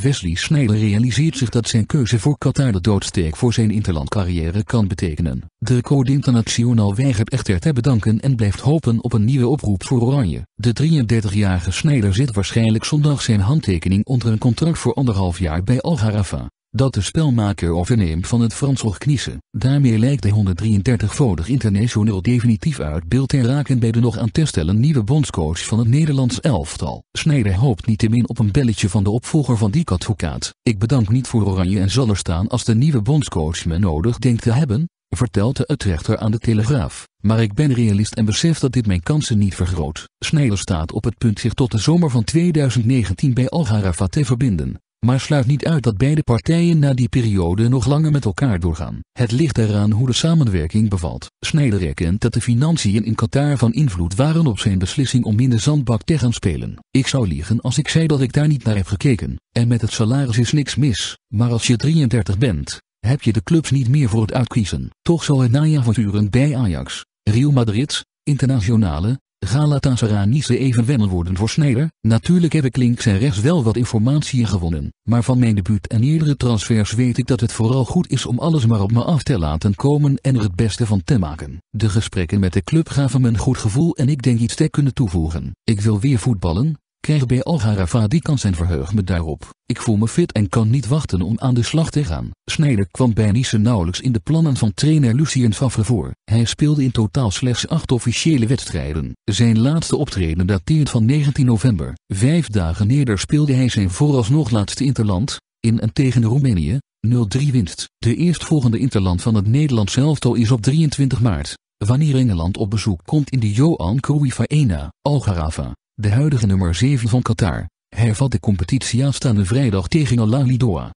Wesley Sneijder realiseert zich dat zijn keuze voor Qatar de doodsteek voor zijn interlandcarrière kan betekenen. De Code Internationaal weigert echter te bedanken en blijft hopen op een nieuwe oproep voor Oranje. De 33-jarige Sneijder zit waarschijnlijk zondag zijn handtekening onder een contract voor anderhalf jaar bij Al Harafa dat de spelmaker overneemt van het Frans Kniezen. Daarmee lijkt de 133-voudig internationaal definitief uit beeld te raken bij de nog aan te stellen nieuwe bondscoach van het Nederlands elftal. Sneijder hoopt niet te min op een belletje van de opvolger van die Advocaat. Ik bedank niet voor Oranje en zal er staan als de nieuwe bondscoach me nodig denkt te hebben, vertelt de Utrechter aan de Telegraaf. Maar ik ben realist en besef dat dit mijn kansen niet vergroot. Sneijder staat op het punt zich tot de zomer van 2019 bij Al te verbinden maar sluit niet uit dat beide partijen na die periode nog langer met elkaar doorgaan. Het ligt eraan hoe de samenwerking bevalt. Sneijder erkent dat de financiën in Qatar van invloed waren op zijn beslissing om in de zandbak te gaan spelen. Ik zou liegen als ik zei dat ik daar niet naar heb gekeken. En met het salaris is niks mis, maar als je 33 bent, heb je de clubs niet meer voor het uitkiezen. Toch zal het najavonturen bij Ajax, Real Madrid, internationale, Galatasaray even wennen worden voor Sneijder. Natuurlijk heb ik links en rechts wel wat informatie gewonnen, maar van mijn debuut en eerdere transfers weet ik dat het vooral goed is om alles maar op me af te laten komen en er het beste van te maken. De gesprekken met de club gaven me een goed gevoel en ik denk iets te kunnen toevoegen. Ik wil weer voetballen, Krijg bij Algarava die kans en verheug me daarop. Ik voel me fit en kan niet wachten om aan de slag te gaan. Sneijder kwam bij Nice nauwelijks in de plannen van trainer Lucien Favre voor. Hij speelde in totaal slechts acht officiële wedstrijden. Zijn laatste optreden dateert van 19 november. Vijf dagen eerder speelde hij zijn vooralsnog laatste interland, in en tegen Roemenië, 0-3 winst. De eerstvolgende interland van het Nederlands elftal is op 23 maart, wanneer Engeland op bezoek komt in de Johan Cruyff Arena, Algarava de huidige nummer 7 van Qatar, hervat de competitie aanstaande vrijdag tegen al lidoa Doha.